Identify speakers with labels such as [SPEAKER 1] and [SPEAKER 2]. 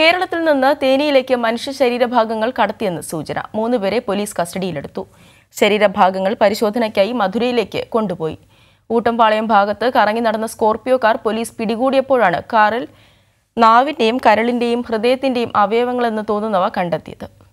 [SPEAKER 1] കേരളത്തിൽ നിന്ന് തേനിയിലേക്ക് മനുഷ്യ ശരീരഭാഗങ്ങൾ കടത്തിയെന്ന് സൂചന മൂന്നുപേരെ പോലീസ് കസ്റ്റഡിയിലെടുത്തു ശരീരഭാഗങ്ങൾ പരിശോധനയ്ക്കായി മധുരയിലേക്ക് കൊണ്ടുപോയി ഊട്ടംപാളയം ഭാഗത്ത് കറങ്ങി നടന്ന സ്കോർപിയോ കാർ പോലീസ് പിടികൂടിയപ്പോഴാണ് കാറിൽ നാവിൻ്റെയും കരളിൻ്റെയും ഹൃദയത്തിൻ്റെയും അവയവങ്ങളെന്ന് തോന്നുന്നവ കണ്ടെത്തിയത്